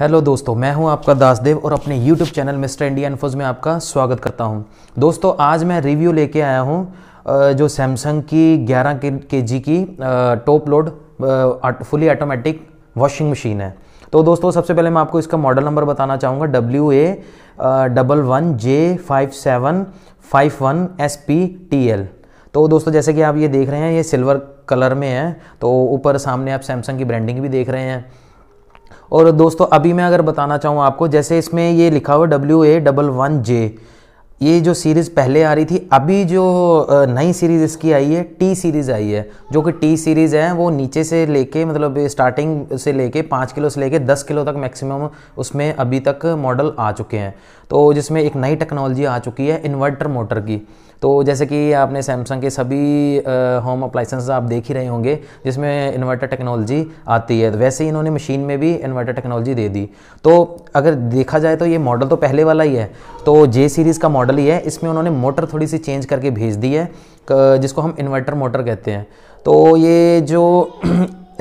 hello दोस्तों मैं हूं आपका दासदेव और अपने YouTube channel mister India infos में आपका स्वागत करता हूं दोस्तों आज मैं रिव्यू लेके आया हूं जो सैमसंग की 11 के जी की top load fully automatic washing machine है तो दोस्तों सबसे पहले मैं आपको इसका मॉडल नंबर बताना चाहूँगा W A double one J five seven five one S P T L तो दोस्तों जैसे कि आप ये देख रहे हैं ये सिल्वर कलर में है तो ऊपर सामने आप सैमसंग की ब्रांडिंग भी देख रहे हैं और दोस्तों अभी मैं अगर बताना चाहूँ आपको जैसे इसमें ये लिखा हुआ W A double one J ये जो सीरीज़ पहले आ रही थी अभी जो नई सीरीज़ इसकी आई है टी सीरीज़ आई है जो कि टी सीरीज़ है वो नीचे से लेके मतलब स्टार्टिंग से लेके पाँच किलो से लेके दस किलो तक मैक्सिमम उसमें अभी तक मॉडल आ चुके हैं तो जिसमें एक नई टेक्नोलॉजी आ चुकी है इन्वर्टर मोटर की तो जैसे कि आपने सैमसंग के सभी होम अप्लाइसेंस आप देख ही रहे होंगे जिसमें इन्वर्टर टेक्नोलॉजी आती है तो वैसे ही इन्होंने मशीन में भी इन्वर्टर टेक्नोलॉजी दे दी तो अगर देखा जाए तो ये मॉडल तो पहले वाला ही है तो जे सीरीज़ का मॉडल ही है इसमें उन्होंने मोटर थोड़ी सी चेंज करके भेज दी है जिसको हम इन्वर्टर मोटर कहते हैं तो ये जो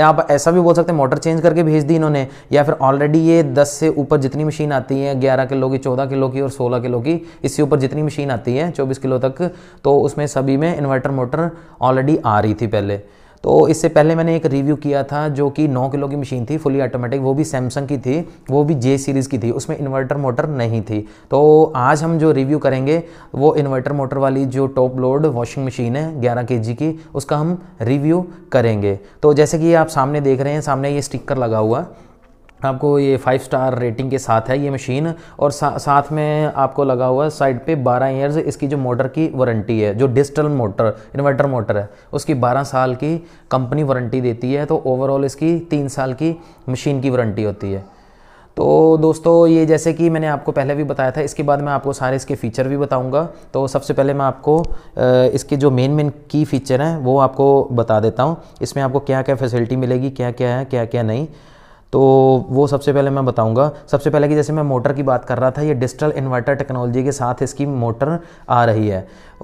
आप ऐसा भी बोल सकते हैं मोटर चेंज करके भेज दी इन्होंने या फिर ऑलरेडी ये 10 से ऊपर जितनी मशीन आती है 11 किलो की 14 किलो की और 16 किलो की इससे ऊपर जितनी मशीन आती है 24 किलो तक तो उसमें सभी में इन्वर्टर मोटर ऑलरेडी आ रही थी पहले तो इससे पहले मैंने एक रिव्यू किया था जो कि 9 किलो की मशीन थी फुली ऑटोमेटिक वो भी सैमसंग की थी वो भी जे सीरीज़ की थी उसमें इन्वर्टर मोटर नहीं थी तो आज हम जो रिव्यू करेंगे वो इन्वर्टर मोटर वाली जो टॉप लोड वॉशिंग मशीन है ग्यारह के की उसका हम रिव्यू करेंगे तो जैसे कि आप सामने देख रहे हैं सामने ये स्टिकर लगा हुआ आपको ये फाइव स्टार रेटिंग के साथ है ये मशीन और सा, साथ में आपको लगा हुआ है साइड पे 12 ईयर्स इसकी जो मोटर की वारंटी है जो डिजिटल मोटर इन्वर्टर मोटर है उसकी 12 साल की कंपनी वारंटी देती है तो ओवरऑल इसकी तीन साल की मशीन की वारंटी होती है तो दोस्तों ये जैसे कि मैंने आपको पहले भी बताया था इसके बाद मैं आपको सारे इसके फ़ीचर भी बताऊंगा तो सबसे पहले मैं आपको इसके जो मेन मेन की फ़ीचर हैं वो आपको बता देता हूँ इसमें आपको क्या क्या फैसिलिटी मिलेगी क्या क्या है क्या क्या नहीं तो वो सबसे पहले मैं बताऊंगा सबसे पहले कि जैसे मैं मोटर की बात कर रहा था ये डिजिटल इन्वर्टर टेक्नोलॉजी के साथ इसकी मोटर आ रही है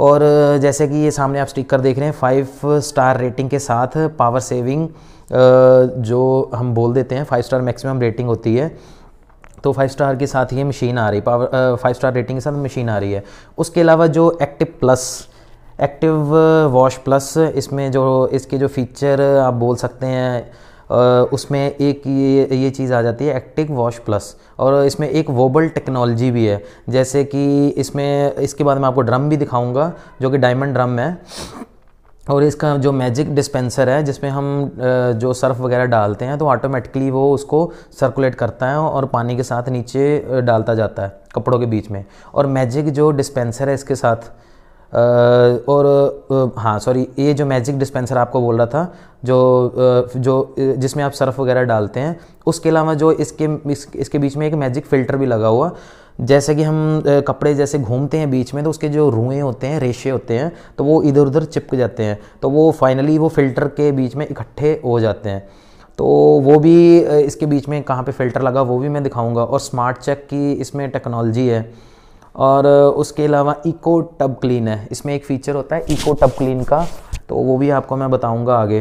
और जैसे कि ये सामने आप स्टिकर देख रहे हैं फाइव स्टार रेटिंग के साथ पावर सेविंग जो हम बोल देते हैं फाइव स्टार मैक्सिमम रेटिंग होती है तो फाइव स्टार के साथ ये मशीन आ रही पावर फाइव स्टार रेटिंग के साथ मशीन आ रही है उसके अलावा जो active plus active wash plus इसमें जो इसके जो फीचर आप बोल सकते हैं उसमें एक ये ये चीज़ आ जाती है एक्टिव वॉश प्लस और इसमें एक वोबल टेक्नोलॉजी भी है जैसे कि इसमें इसके बाद मैं आपको ड्रम भी दिखाऊंगा जो कि डायमंड ड्रम है और इसका जो मैजिक डिस्पेंसर है जिसमें हम जो सर्फ वगैरह डालते हैं तो ऑटोमेटिकली वो उसको सर्कुलेट करता है और पानी के साथ नीचे डालता जाता है कपड़ों के बीच में और मैजिक जो डिस्पेंसर है इसके साथ और हाँ सॉरी ये जो मैजिक डिस्पेंसर आपको बोल रहा था जो जो जिसमें आप सर्फ़ वगैरह डालते हैं उसके अलावा जो इसके इसके बीच में एक मैजिक फ़िल्टर भी लगा हुआ जैसे कि हम कपड़े जैसे घूमते हैं बीच में तो उसके जो रुएँ होते हैं रेशे होते हैं तो वो इधर उधर चिपक जाते हैं तो वो फाइनली वो फ़िल्टर के बीच में इकट्ठे हो जाते हैं तो वो भी इसके बीच में कहाँ पे फ़िल्टर लगा वो भी मैं दिखाऊंगा और स्मार्ट चेक की इसमें टेक्नोलॉजी है और उसके अलावा इको टब क्लीन है इसमें एक फ़ीचर होता है इको टब क्लीन का तो वो भी आपको मैं बताऊंगा आगे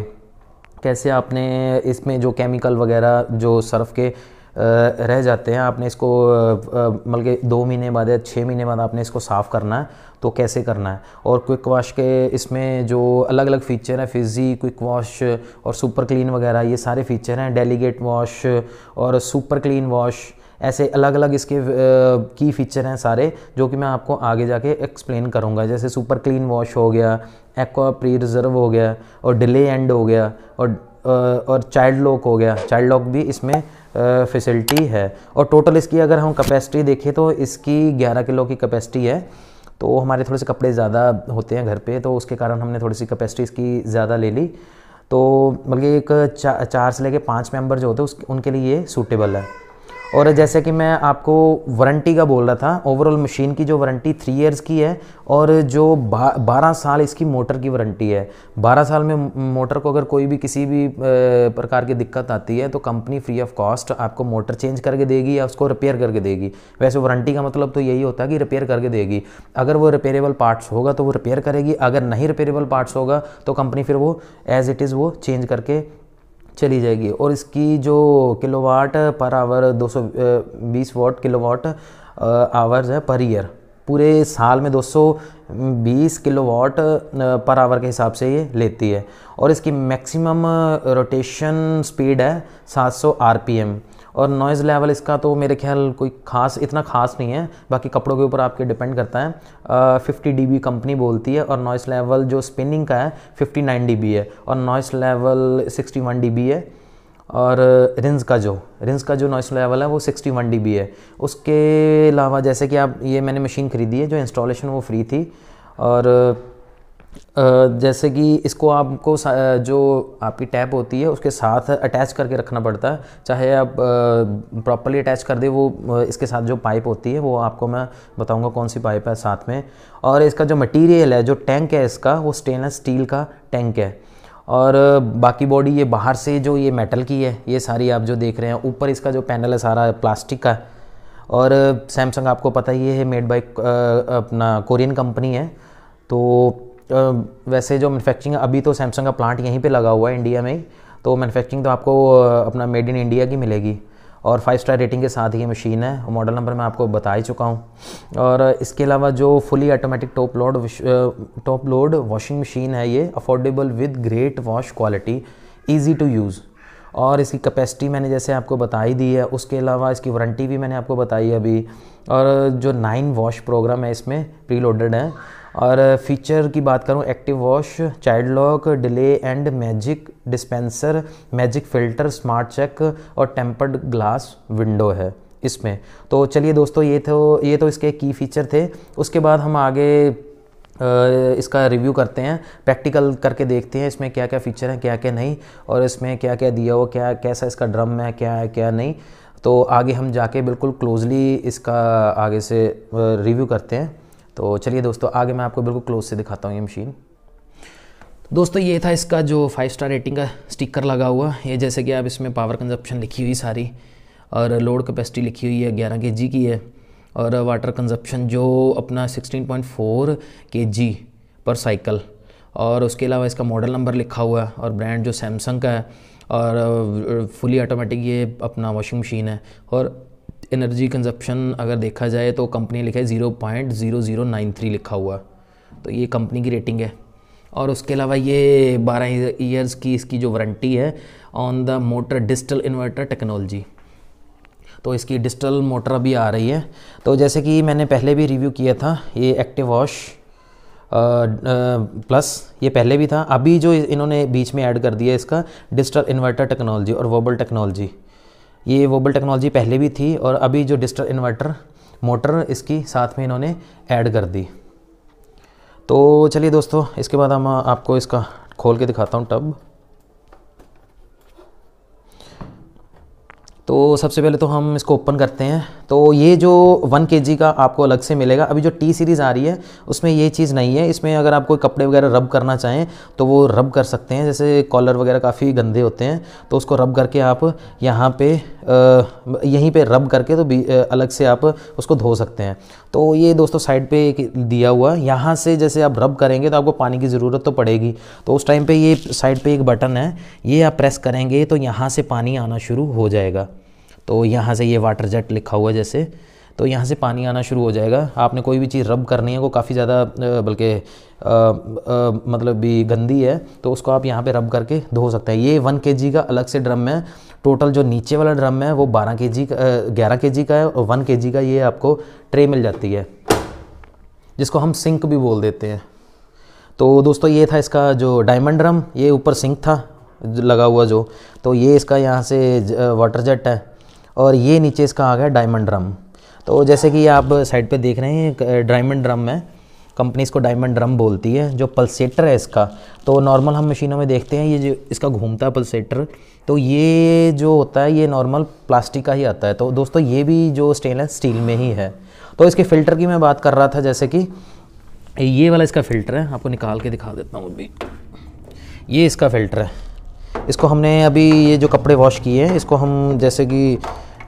कैसे आपने इसमें जो केमिकल वगैरह जो सर्फ़ के रह जाते हैं आपने इसको मतलब के दो महीने बाद या छः महीने बाद आपने इसको साफ़ करना है तो कैसे करना है और क्विक वॉश के इसमें जो अलग अलग फ़ीचर हैं फिजी क्विक वॉश और सुपर क्लीन वगैरह ये सारे फ़ीचर हैं डेलीगेट वॉश और सुपर क्लीन वॉश ऐसे अलग अलग इसके की फीचर हैं सारे जो कि मैं आपको आगे जाके एक्सप्लेन करूँगा जैसे सुपर क्लीन वॉश हो गया एक्वा प्री रिजर्व हो गया और डिले एंड हो गया और और चाइल्ड लॉक हो गया चाइल्ड लॉक भी इसमें फैसिलिटी है और टोटल इसकी अगर हम कैपेसिटी देखें तो इसकी 11 किलो की कैपेसिटी है तो हमारे थोड़े से कपड़े ज़्यादा होते हैं घर पे तो उसके कारण हमने थोड़ी सी कैपेसिटी इसकी ज़्यादा ले ली तो बल्कि मतलब एक चा, चार से लेके पाँच मेंबर जो होते हैं उनके लिए ये सूटेबल है और जैसे कि मैं आपको वारंटी का बोल रहा था ओवरऑल मशीन की जो वारंटी थ्री इयर्स की है और जो बा, बारह साल इसकी मोटर की वारंटी है बारह साल में मोटर को अगर कोई भी किसी भी प्रकार की दिक्कत आती है तो कंपनी फ्री ऑफ कॉस्ट आपको मोटर चेंज करके देगी या उसको रिपेयर करके देगी वैसे वारंटी का मतलब तो यही होता है कि रिपेयर करके देगी अगर वो रिपेयरेबल पार्ट्स होगा तो वो रिपेयर करेगी अगर नहीं रिपेयरेबल पार्ट्स होगा तो कंपनी फिर वो एज़ इट इज़ वो चेंज करके चली जाएगी और इसकी जो किलोवाट पर आवर 220 वाट किलोवाट आवर्स है पर ईयर पूरे साल में 220 किलोवाट पर आवर के हिसाब से ये लेती है और इसकी मैक्सिमम रोटेशन स्पीड है 700 आरपीएम और नॉइज़ लेवल इसका तो मेरे ख्याल कोई खास इतना खास नहीं है बाकी कपड़ों के ऊपर आपके डिपेंड करता है फिफ्टी डी बी कंपनी बोलती है और नॉइस लेवल जो स्पिनिंग का है फिफ्टी नाइन डी बी है और noise level sixty one D B है और रिंस का जो रिंस का जो नॉइस लेवल है वो सिक्सटी वन डी बी है उसके अलावा जैसे कि आप ये मैंने मशीन ख़रीदी है जो इंस्टॉलेशन वो फ्री थी और जैसे कि इसको आपको जो आपकी टैप होती है उसके साथ अटैच करके रखना पड़ता है चाहे आप प्रॉपरली अटैच कर दें वो इसके साथ जो पाइप होती है वो आपको मैं बताऊंगा कौन सी पाइप है साथ में और इसका जो मटेरियल है जो टैंक है इसका वो स्टेनलेस स्टील का टैंक है और बाकी बॉडी ये बाहर से जो ये मेटल की है ये सारी आप जो देख रहे हैं ऊपर इसका जो पैनल है सारा प्लास्टिक का और सैमसंग आपको पता ही है मेड बाई अपना कोरियन कंपनी है तो वैसे जो मैनुफैक्चरिंग अभी तो सैमसंग का प्लांट यहीं पे लगा हुआ है इंडिया में ही तो मैनुफैक्चरिंग तो आपको अपना मेड इन इंडिया की मिलेगी और फाइव स्टार रेटिंग के साथ ही ये मशीन है और मॉडल नंबर मैं आपको बता ही चुका हूँ और इसके अलावा जो fully automatic top load top load washing machine है ये affordable with great wash quality easy to use और इसकी कैपेसिटी मैंने जैसे आपको बताई दी है उसके अलावा इसकी वारंटी भी मैंने आपको बताई है अभी और जो नाइन वॉश प्रोग्राम है इसमें प्री लोडेड है और फीचर की बात करूँ active wash child lock delay and magic dispenser magic filter smart check और टेम्पर्ड ग्लास विंडो है इसमें तो चलिए दोस्तों ये तो ये तो इसके की फ़ीचर थे उसके बाद हम आगे इसका रिव्यू करते हैं प्रैक्टिकल करके देखते हैं इसमें क्या क्या फ़ीचर हैं क्या क्या नहीं और इसमें क्या क्या दिया हो क्या कैसा इसका ड्रम है क्या है क्या नहीं तो आगे हम जाके बिल्कुल क्लोजली इसका आगे से रिव्यू करते हैं तो चलिए दोस्तों आगे मैं आपको बिल्कुल क्लोज से दिखाता हूँ ये मशीन तो दोस्तों ये था इसका जो फाइव स्टार रेटिंग का स्टिकर लगा हुआ ये जैसे कि आप इसमें पावर कंजप्शन लिखी हुई सारी और लोड कैपेसिटी लिखी हुई है ग्यारह के की है और वाटर कंजप्शन जो अपना 16.4 पॉइंट पर साइकिल और उसके अलावा इसका मॉडल नंबर लिखा हुआ है और ब्रांड जो सैमसंग का है और फुली ऑटोमेटिक ये अपना वॉशिंग मशीन है और एनर्जी कंजप्शन अगर देखा जाए तो कंपनी लिखा है zero point zero zero nine three लिखा हुआ तो ये कंपनी की रेटिंग है और उसके अलावा ये बारह ईयर्स की इसकी जो वारंटी है on the motor digital inverter technology तो इसकी डिजिटल मोटर अभी आ रही है तो जैसे कि मैंने पहले भी रिव्यू किया था ये एक्टिव वॉश प्लस ये पहले भी था अभी जो इन्होंने बीच में ऐड कर दिया इसका डिजिटल इन्वर्टर टेक्नोलॉजी और वोबल टेक्नोलॉजी ये वोबल टेक्नोलॉजी पहले भी थी और अभी जो डिस्टर इन्वर्टर मोटर इसकी साथ में इन्होंने ऐड कर दी तो चलिए दोस्तों इसके बाद हम आपको इसका खोल के दिखाता हूँ टब तो सबसे पहले तो हम इसको ओपन करते हैं तो ये जो वन के का आपको अलग से मिलेगा अभी जो टी सीरीज़ आ रही है उसमें ये चीज़ नहीं है इसमें अगर आप कोई कपड़े वगैरह रब करना चाहें तो वो रब कर सकते हैं जैसे कॉलर वगैरह काफ़ी गंदे होते हैं तो उसको रब करके आप यहाँ पे यहीं पे रब करके तो अलग से आप उसको धो सकते हैं तो ये दोस्तों साइड पर एक दिया हुआ यहाँ से जैसे आप रब करेंगे तो आपको पानी की ज़रूरत तो पड़ेगी तो उस टाइम पर ये साइड पर एक बटन है ये आप प्रेस करेंगे तो यहाँ से पानी आना शुरू हो जाएगा तो यहाँ से ये वाटर जेट लिखा हुआ जैसे तो यहाँ से पानी आना शुरू हो जाएगा आपने कोई भी चीज़ रब करनी है वो काफ़ी ज़्यादा बल्कि मतलब भी गंदी है तो उसको आप यहाँ पे रब करके धो सकते हैं ये वन के का अलग से ड्रम है टोटल जो नीचे वाला ड्रम है वो बारह के जी ग्यारह के जी का है और वन के जी का ये आपको ट्रे मिल जाती है जिसको हम सिंक भी बोल देते हैं तो दोस्तों ये था इसका जो डायमंड ड्रम ये ऊपर सिंक था लगा हुआ जो तो ये इसका यहाँ से वाटर जेट है और ये नीचे इसका आ गया डायमंड ड्रम तो जैसे कि आप साइड पे देख रहे हैं डायमंड ड्रम है कंपनी इसको डायमंड ड्रम बोलती है जो पल्सेटर है इसका तो नॉर्मल हम मशीनों में देखते हैं ये जो इसका घूमता है पल्सेटर तो ये जो होता है ये नॉर्मल प्लास्टिक का ही आता है तो दोस्तों ये भी जो स्टेनलेस स्टील में ही है तो इसके फ़िल्टर की मैं बात कर रहा था जैसे कि ये वाला इसका फ़िल्टर है आपको निकाल के दिखा देता हूँ अभी ये इसका फ़िल्टर है इसको हमने अभी ये जो कपड़े वॉश किए हैं इसको हम जैसे कि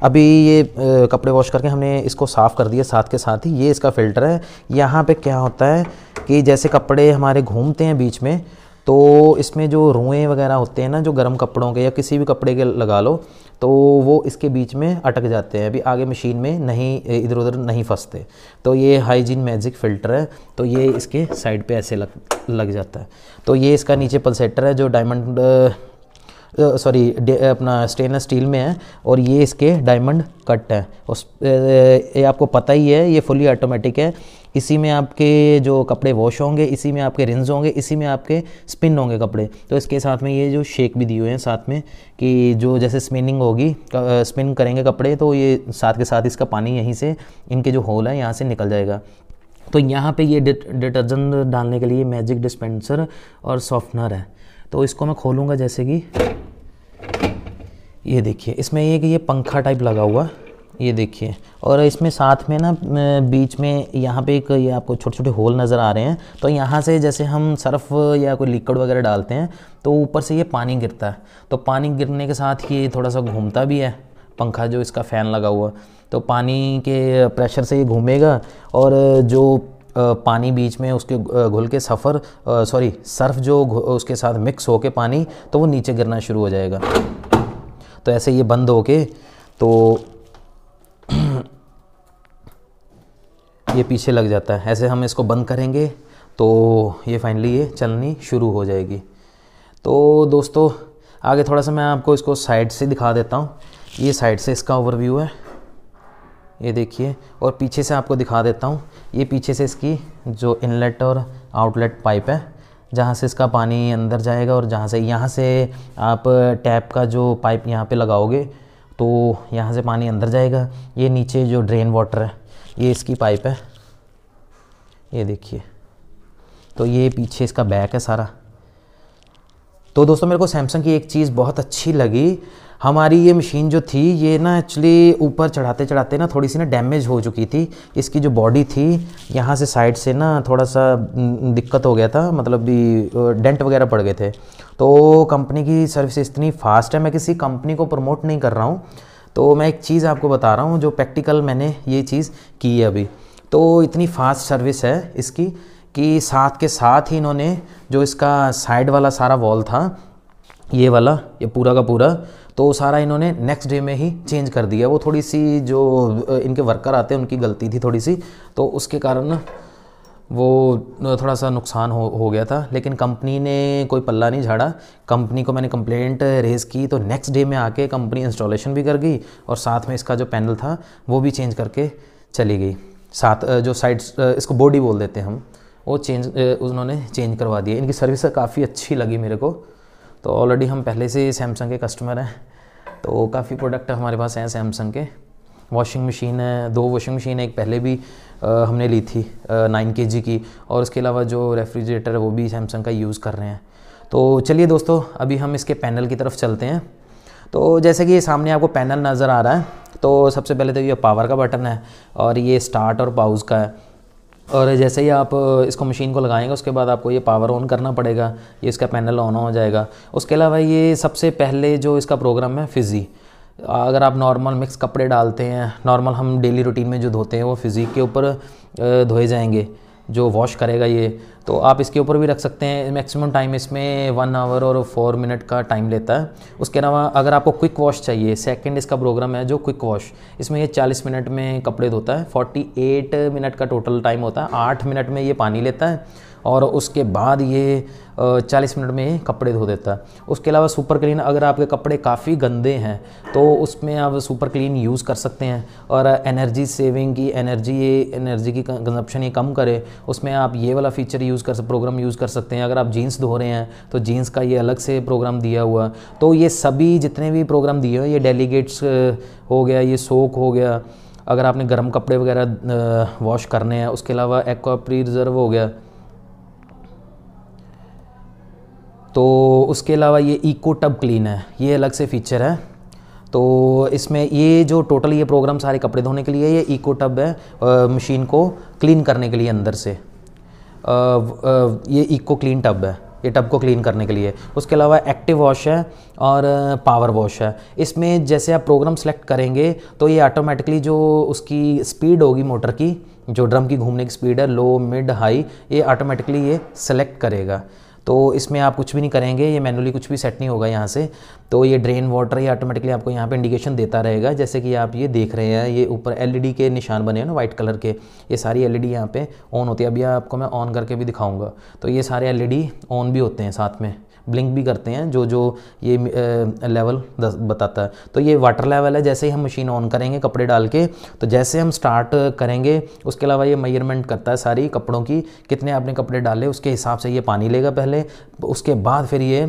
अभी ये कपड़े वॉश करके हमने इसको साफ़ कर दिया साथ के साथ ही ये इसका फ़िल्टर है यहाँ पे क्या होता है कि जैसे कपड़े हमारे घूमते हैं बीच में तो इसमें जो रुएँ वगैरह होते हैं ना जो गर्म कपड़ों के या किसी भी कपड़े के लगा लो तो वो इसके बीच में अटक जाते हैं अभी आगे मशीन में नहीं इधर उधर नहीं फंसते तो ये हाइजीन मैजिक फ़िल्टर है तो ये इसके साइड पे ऐसे लग लग जाता है तो ये इसका नीचे पल्सेटर है जो डायमंड सॉरी अपना स्टेनलेस स्टील में है और ये इसके डायमंड कट हैं उस ये आपको पता ही है ये फुली ऑटोमेटिक है इसी में आपके जो कपड़े वॉश होंगे इसी में आपके रिंस होंगे इसी में आपके स्पिन होंगे कपड़े तो इसके साथ में ये जो शेक भी दिए हुए हैं साथ में कि जो जैसे स्पिनिंग होगी स्पिन करेंगे कपड़े तो ये साथ के साथ इसका पानी यहीं से इनके जो होल है यहाँ से निकल जाएगा तो यहाँ पे ये डिटर्जेंट डालने के लिए मैजिक डिस्पेंसर और सॉफ्टनर है तो इसको मैं खोलूँगा जैसे कि ये देखिए इसमें ये कि ये पंखा टाइप लगा हुआ ये देखिए और इसमें साथ में ना बीच में यहाँ पे एक ये आपको छोटे छोटे होल नज़र आ रहे हैं तो यहाँ से जैसे हम सर्फ़ या कोई लिक्विड वगैरह डालते हैं तो ऊपर से ये पानी गिरता है तो पानी गिरने के साथ ये थोड़ा सा घूमता भी है पंखा जो इसका फ़ैन लगा हुआ तो पानी के प्रेशर से ये घूमेगा और जो पानी बीच में उसके घुल के सफ़र सॉरी सर्फ़ जो उसके साथ मिक्स हो के पानी तो वो नीचे गिरना शुरू हो जाएगा तो ऐसे ये बंद हो के तो ये पीछे लग जाता है ऐसे हम इसको बंद करेंगे तो ये फाइनली ये चलनी शुरू हो जाएगी तो दोस्तों आगे थोड़ा सा मैं आपको इसको साइड से दिखा देता हूँ ये साइड से इसका ओवरव्यू है ये देखिए और पीछे से आपको दिखा देता हूँ ये पीछे से इसकी जो इनलेट और आउटलेट पाइप है जहाँ से इसका पानी अंदर जाएगा और जहाँ से यहाँ से आप टैप का जो पाइप यहाँ पे लगाओगे तो यहाँ से पानी अंदर जाएगा ये नीचे जो ड्रेन वाटर है ये इसकी पाइप है ये देखिए तो ये पीछे इसका बैक है सारा तो दोस्तों मेरे को सैमसंग की एक चीज़ बहुत अच्छी लगी हमारी ये मशीन जो थी ये ना एक्चुअली ऊपर चढ़ाते चढ़ाते ना थोड़ी सी ना डैमेज हो चुकी थी इसकी जो बॉडी थी यहाँ से साइड से ना थोड़ा सा दिक्कत हो गया था मतलब भी डेंट वगैरह पड़ गए थे तो कंपनी की सर्विस इतनी फास्ट है मैं किसी कंपनी को प्रमोट नहीं कर रहा हूँ तो मैं एक चीज़ आपको बता रहा हूँ जो प्रैक्टिकल मैंने ये चीज़ की है अभी तो इतनी फास्ट सर्विस है इसकी कि साथ के साथ ही इन्होंने जो इसका साइड वाला सारा वॉल था ये वाला ये पूरा का पूरा तो सारा इन्होंने नेक्स्ट डे में ही चेंज कर दिया वो थोड़ी सी जो इनके वर्कर आते हैं उनकी गलती थी थोड़ी सी तो उसके कारण वो थोड़ा सा नुकसान हो हो गया था लेकिन कंपनी ने कोई पल्ला नहीं झाड़ा कंपनी को मैंने कंप्लेंट रेज़ की तो नेक्स्ट डे में आके कंपनी इंस्टॉलेशन भी कर गई और साथ में इसका जो पैनल था वो भी चेंज करके चली गई साथ जो साइड्स इसको बॉडी बोल देते हैं हम वो चेंज उन्होंने चेंज करवा दिए इनकी सर्विस काफ़ी अच्छी लगी मेरे को तो ऑलरेडी हम पहले से ही सैमसंग के कस्टमर हैं तो काफ़ी प्रोडक्ट हमारे पास हैं सैमसंग के वॉशिंग मशीन है दो वॉशिंग मशीन एक पहले भी आ, हमने ली थी नाइन के की और उसके अलावा जो रेफ्रिजरेटर है वो भी सैमसंग का यूज़ कर रहे हैं तो चलिए दोस्तों अभी हम इसके पैनल की तरफ चलते हैं तो जैसे कि ये सामने आपको पैनल नज़र आ रहा है तो सबसे पहले तो ये पावर का बटन है और ये स्टार्ट और पाउज़ का है और जैसे ही आप इसको मशीन को लगाएंगे उसके बाद आपको ये पावर ऑन करना पड़ेगा ये इसका पैनल ऑन हो जाएगा उसके अलावा ये सबसे पहले जो इसका प्रोग्राम है फिज़ी अगर आप नॉर्मल मिक्स कपड़े डालते हैं नॉर्मल हम डेली रूटीन में जो धोते हैं वो फिज़ी के ऊपर धोए जाएंगे जो वॉश करेगा ये तो आप इसके ऊपर भी रख सकते हैं मैक्सिमम टाइम इसमें वन आवर और फोर मिनट का टाइम लेता है उसके अलावा अगर आपको क्विक वॉश चाहिए सेकंड इसका प्रोग्राम है जो क्विक वॉश इसमें ये 40 मिनट में कपड़े धोता है 48 मिनट का टोटल टाइम होता है आठ मिनट में ये पानी लेता है और उसके बाद ये चालीस मिनट में कपड़े धो देता है उसके अलावा सुपर क्लीन अगर आपके कपड़े काफ़ी गंदे हैं तो उसमें आप सुपर क्लीन यूज़ कर सकते हैं और एनर्जी सेविंग की एनर्जी ये एनर्जी की कंजप्शन ये कम करे उसमें आप ये वाला फीचर यूज़ कर प्रोग्राम यूज़ कर सकते हैं अगर आप जीन्स धो रहे हैं तो जीन्स का ये अलग से प्रोग्राम दिया हुआ तो ये सभी जितने भी प्रोग्राम दिए हुए ये डेलीगेट्स हो गया ये सोक हो गया अगर आपने गर्म कपड़े वगैरह वॉश करने हैं उसके अलावा एक्वा प्री रिज़र्व हो गया तो उसके अलावा ये इको टब क्लीन है ये अलग से फीचर है तो इसमें ये जो टोटल ये प्रोग्राम सारे कपड़े धोने के लिए ये इको टब है मशीन को क्लीन करने के लिए अंदर से आ, ये इको क्लीन टब है ये टब को क्लीन करने के लिए उसके अलावा एक्टिव वॉश है और पावर वॉश है इसमें जैसे आप प्रोग्राम सेलेक्ट करेंगे तो ये ऑटोमेटिकली जो उसकी स्पीड होगी मोटर की जो ड्रम की घूमने की स्पीड है लो मिड हाई ये ऑटोमेटिकली ये सेलेक्ट करेगा तो इसमें आप कुछ भी नहीं करेंगे ये मैनुअली कुछ भी सेट नहीं होगा यहाँ से तो ये ड्रेन वाटर ये ऑटोमेटिकली आपको यहाँ पे इंडिकेशन देता रहेगा जैसे कि आप ये देख रहे हैं ये ऊपर एलईडी e के निशान बने हैं ना वाइट कलर के ये सारी एलईडी ई e यहाँ पर ऑन होती है अभी आपको मैं ऑन करके भी दिखाऊँगा तो ये सारे एल ऑन e भी होते हैं साथ में ब्लिंक भी करते हैं जो जो ये लेवल बताता है तो ये वाटर लेवल है जैसे ही हम मशीन ऑन करेंगे कपड़े डाल के तो जैसे हम स्टार्ट करेंगे उसके अलावा ये मेजरमेंट करता है सारी कपड़ों की कितने आपने कपड़े डाले उसके हिसाब से ये पानी लेगा पहले उसके बाद फिर ये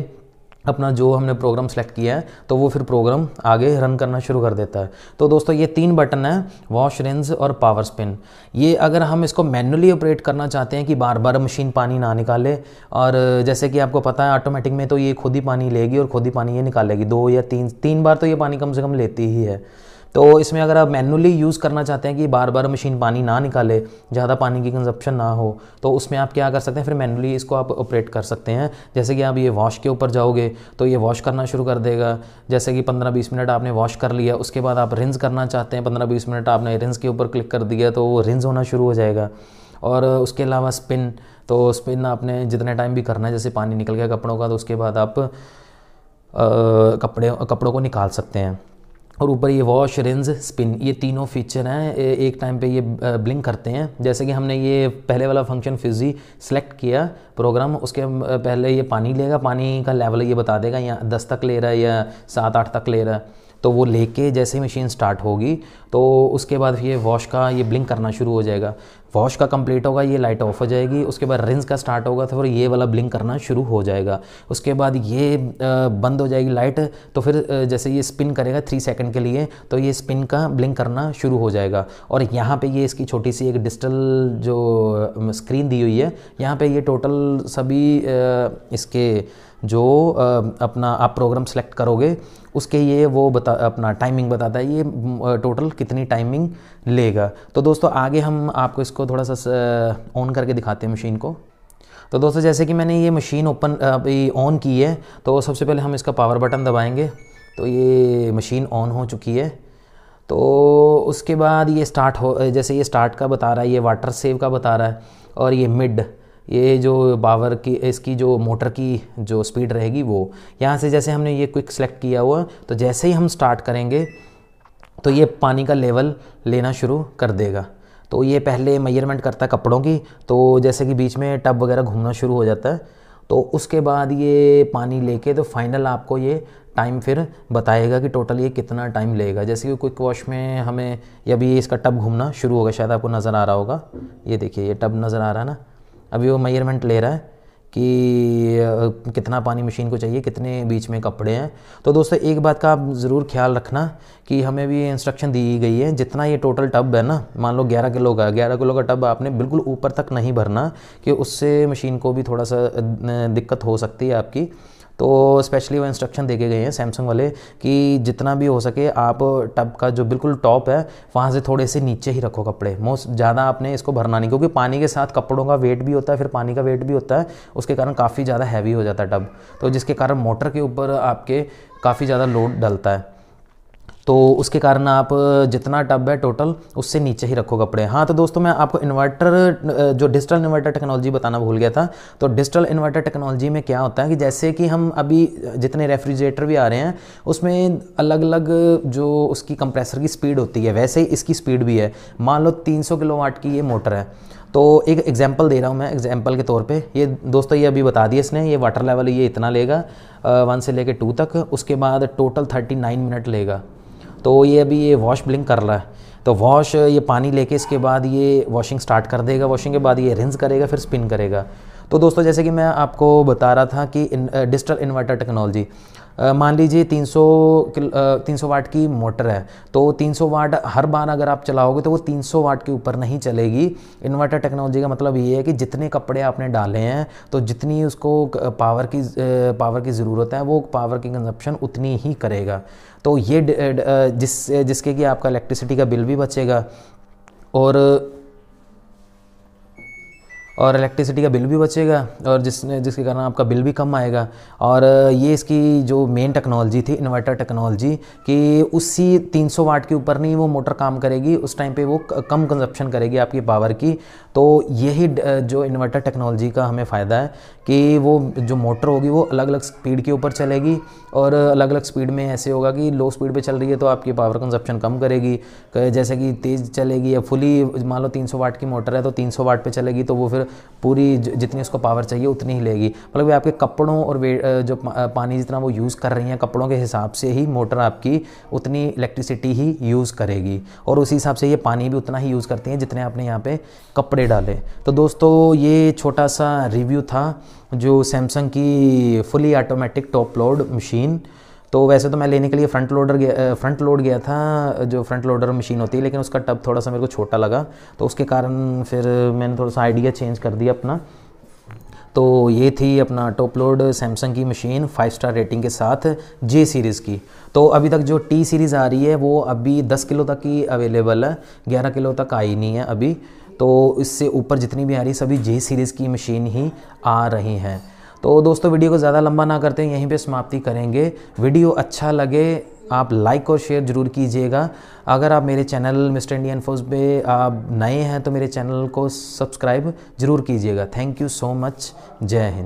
अपना जो हमने प्रोग्राम सेलेक्ट किया है तो वो फिर प्रोग्राम आगे रन करना शुरू कर देता है तो दोस्तों ये तीन बटन हैं वॉश रेंज और पावर स्पिन ये अगर हम इसको मैनुअली ऑपरेट करना चाहते हैं कि बार बार मशीन पानी ना निकाले और जैसे कि आपको पता है ऑटोमेटिक में तो ये खुद ही पानी लेगी और खुद ही पानी ये निकालेगी दो या तीन तीन बार तो ये पानी कम से कम लेती ही है तो इसमें अगर आप मैनुअली यूज़ करना चाहते हैं कि बार बार मशीन पानी ना निकाले ज़्यादा पानी की कंजप्शन ना हो तो उसमें आप क्या कर सकते हैं फिर मैनुअली इसको आप ऑपरेट कर सकते हैं जैसे कि आप ये वॉश के ऊपर जाओगे तो ये वॉश करना शुरू कर देगा जैसे कि पंद्रह बीस मिनट आपने वॉश कर लिया उसके बाद आप रिंस करना चाहते हैं पंद्रह बीस मिनट आपने रिंस के ऊपर क्लिक कर दिया तो वो रिंस होना शुरू हो जाएगा और उसके अलावा स्पिन तो स्पिन आपने जितने टाइम भी करना है जैसे पानी निकल गया कपड़ों का तो उसके बाद आप आ, कपड़े कपड़ों को निकाल सकते हैं और ऊपर ये वॉश रिंज स्पिन ये तीनों फीचर हैं एक टाइम पे ये ब्लिंक करते हैं जैसे कि हमने ये पहले वाला फंक्शन फिजी सेलेक्ट किया प्रोग्राम उसके पहले ये पानी लेगा पानी का लेवल ये बता देगा यहाँ दस तक ले रहा है या सात आठ तक ले रहा है तो वो लेके जैसे ही मशीन स्टार्ट होगी तो उसके बाद ये वॉश का ये ब्लिंक करना शुरू हो जाएगा वॉश का कंप्लीट होगा ये लाइट ऑफ हो जाएगी उसके बाद रिंस का स्टार्ट होगा तो फिर ये वाला ब्लिंक करना शुरू हो जाएगा उसके बाद ये बंद हो जाएगी लाइट तो फिर जैसे ये स्पिन करेगा थ्री सेकंड के लिए तो ये स्पिन का ब्लिंक करना शुरू हो जाएगा और यहाँ पे ये इसकी छोटी सी एक डिजिटल जो स्क्रीन दी हुई है यहाँ पे ये टोटल सभी इसके जो अपना आप प्रोग्राम सेलेक्ट करोगे उसके ये वो बता अपना टाइमिंग बताता है ये टोटल कितनी टाइमिंग लेगा तो दोस्तों आगे हम आपको इसको थोड़ा सा ऑन करके दिखाते हैं मशीन को तो दोस्तों जैसे कि मैंने ये मशीन ओपन अभी ऑन की है तो सबसे पहले हम इसका पावर बटन दबाएंगे तो ये मशीन ऑन हो चुकी है तो उसके बाद ये स्टार्ट हो जैसे ये स्टार्ट का बता रहा है ये वाटर सेव का बता रहा है और ये मिड ये जो पावर की इसकी जो मोटर की जो स्पीड रहेगी वो यहाँ से जैसे हमने ये क्विक सेलेक्ट किया हुआ तो जैसे ही हम स्टार्ट करेंगे तो ये पानी का लेवल लेना शुरू कर देगा तो ये पहले मेजरमेंट करता है कपड़ों की तो जैसे कि बीच में टब वगैरह घूमना शुरू हो जाता है तो उसके बाद ये पानी लेके तो फाइनल आपको ये टाइम फिर बताएगा कि टोटल ये कितना टाइम लेगा जैसे कि क्विक वॉश में हमें अभी इसका टब घूमना शुरू होगा शायद आपको नज़र आ रहा होगा ये देखिए ये टब नज़र आ रहा है ना अभी वो मेजरमेंट ले रहा है कि कितना पानी मशीन को चाहिए कितने बीच में कपड़े हैं तो दोस्तों एक बात का आप ज़रूर ख्याल रखना कि हमें भी इंस्ट्रक्शन दी गई है जितना ये टोटल टब है ना मान लो 11 किलो का 11 किलो का टब आपने बिल्कुल ऊपर तक नहीं भरना कि उससे मशीन को भी थोड़ा सा दिक्कत हो सकती है आपकी तो स्पेशली वो इंस्ट्रक्शन देखे गए हैं सैमसंग वाले कि जितना भी हो सके आप टब का जो बिल्कुल टॉप है वहाँ से थोड़े से नीचे ही रखो कपड़े मोस्ट ज़्यादा आपने इसको भरना नहीं क्योंकि पानी के साथ कपड़ों का वेट भी होता है फिर पानी का वेट भी होता है उसके कारण काफ़ी ज़्यादा हैवी हो जाता है टब तो जिसके कारण मोटर के ऊपर आपके काफ़ी ज़्यादा लोड डलता है तो उसके कारण आप जितना टब है टोटल उससे नीचे ही रखो कपड़े हाँ तो दोस्तों मैं आपको इन्वर्टर जो डिजिटल इन्वर्टर टेक्नोलॉजी बताना भूल गया था तो डिजिटल इन्वर्टर टेक्नोलॉजी में क्या होता है कि जैसे कि हम अभी जितने रेफ्रिजरेटर भी आ रहे हैं उसमें अलग अलग जो उसकी कंप्रेसर की स्पीड होती है वैसे ही इसकी स्पीड भी है मान लो किलो वाट की ये मोटर है तो एक एग्जाम्पल दे रहा हूँ मैं एग्जाम्पल के तौर पे ये दोस्तों ये अभी बता दिया इसने ये वाटर लेवल ये इतना लेगा वन से लेके टू तक उसके बाद टोटल नाइन मिनट लेगा तो ये अभी ये वॉश ब्लिंक कर रहा है तो वॉश ये पानी लेके इसके बाद ये वॉशिंग स्टार्ट कर देगा वॉशिंग के बाद ये रिंस करेगा फिर स्पिन करेगा तो दोस्तों जैसे कि मैं आपको बता रहा था कि डिजिटल इन्वर्टर टेक्नोलॉजी मान लीजिए 300 तीन सौ वाट की मोटर है तो 300 वाट हर बार अगर आप चलाओगे तो वो 300 वाट के ऊपर नहीं चलेगी इन्वर्टर टेक्नोलॉजी का मतलब ये है कि जितने कपड़े आपने डाले हैं तो जितनी उसको पावर की पावर की ज़रूरत है वो पावर की कंजप्शन उतनी ही करेगा तो ये जिस जिसके कि आपका इलेक्ट्रिसिटी का बिल भी बचेगा और और इलेक्ट्रिसिटी का बिल भी बचेगा और जिसने जिसके कारण आपका बिल भी कम आएगा और ये इसकी जो मेन टेक्नोलॉजी थी इन्वर्टर टेक्नोलॉजी कि उसी 300 वाट के ऊपर नहीं वो मोटर काम करेगी उस टाइम पे वो कम कंजप्शन करेगी आपकी पावर की तो यही जो इन्वर्टर टेक्नोलॉजी का हमें फ़ायदा है कि वो जो मोटर होगी वो अलग अलग स्पीड के ऊपर चलेगी और अलग अलग स्पीड में ऐसे होगा कि लो स्पीड पे चल रही है तो आपकी पावर कंजप्शन कम करेगी जैसे कि तेज़ चलेगी या फुली मान लो 300 वाट की मोटर है तो 300 वाट पे चलेगी तो वो फिर पूरी जितनी उसको पावर चाहिए उतनी ही लेगी मतलब आपके कपड़ों और जो पानी जितना वो यूज़ कर रही हैं कपड़ों के हिसाब से ही मोटर आपकी उतनी इलेक्ट्रिसिटी ही यूज़ करेगी और उसी हिसाब से ये पानी भी उतना ही यूज़ करती हैं जितने आपने यहाँ पे कपड़े पे डालें तो दोस्तों ये छोटा सा रिव्यू था जो सैमसंग की fully automatic top load machine तो वैसे तो मैं लेने के लिए फ्रंट लोडर गया फ्रंट लोड गया था जो फ्रंट लोडर मशीन होती है लेकिन उसका टब थोड़ा सा मेरे को छोटा लगा तो उसके कारण फिर मैंने थोड़ा सा आइडिया चेंज कर दिया अपना तो ये थी अपना टॉप लोड सैमसंग की मशीन फाइव स्टार रेटिंग के साथ जे सीरीज़ की तो अभी तक जो टी सीरीज़ आ रही है वो अभी दस किलो तक ही अवेलेबल है ग्यारह किलो तक आई नहीं है अभी तो इससे ऊपर जितनी भी आ रही सभी जे सीरीज़ की मशीन ही आ रही हैं तो दोस्तों वीडियो को ज़्यादा लंबा ना करते यहीं पे समाप्ति करेंगे वीडियो अच्छा लगे आप लाइक और शेयर ज़रूर कीजिएगा अगर आप मेरे चैनल मिस्टर इंडियन फोर्स पे आप नए हैं तो मेरे चैनल को सब्सक्राइब ज़रूर कीजिएगा थैंक यू सो मच जय हिंद